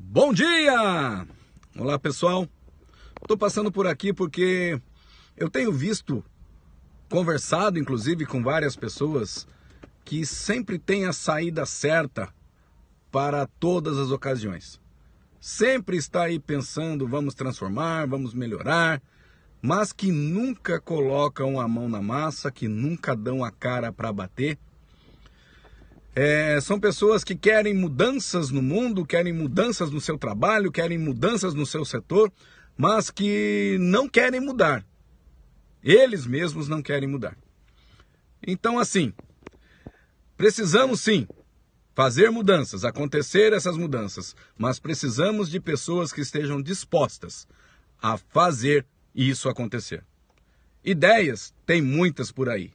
Bom dia! Olá pessoal, estou passando por aqui porque eu tenho visto, conversado inclusive com várias pessoas que sempre tem a saída certa para todas as ocasiões. Sempre está aí pensando, vamos transformar, vamos melhorar, mas que nunca colocam a mão na massa, que nunca dão a cara para bater é, são pessoas que querem mudanças no mundo, querem mudanças no seu trabalho, querem mudanças no seu setor, mas que não querem mudar. Eles mesmos não querem mudar. Então, assim, precisamos sim fazer mudanças, acontecer essas mudanças, mas precisamos de pessoas que estejam dispostas a fazer isso acontecer. Ideias tem muitas por aí.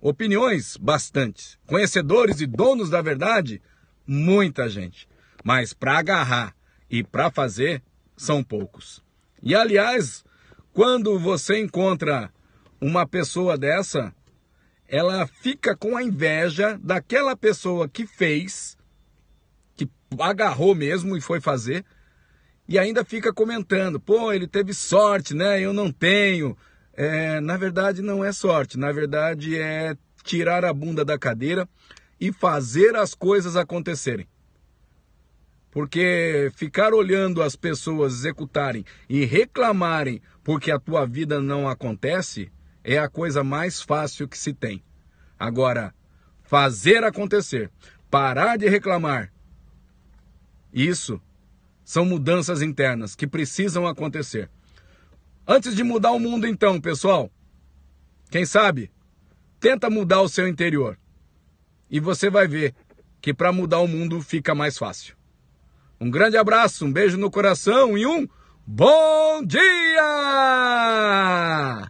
Opiniões, bastantes. Conhecedores e donos da verdade, muita gente. Mas para agarrar e para fazer, são poucos. E aliás, quando você encontra uma pessoa dessa, ela fica com a inveja daquela pessoa que fez, que agarrou mesmo e foi fazer, e ainda fica comentando: pô, ele teve sorte, né? Eu não tenho é, na verdade não é sorte, na verdade é tirar a bunda da cadeira e fazer as coisas acontecerem. Porque ficar olhando as pessoas executarem e reclamarem porque a tua vida não acontece é a coisa mais fácil que se tem. Agora, fazer acontecer, parar de reclamar, isso são mudanças internas que precisam acontecer. Antes de mudar o mundo, então, pessoal, quem sabe, tenta mudar o seu interior. E você vai ver que para mudar o mundo fica mais fácil. Um grande abraço, um beijo no coração e um bom dia!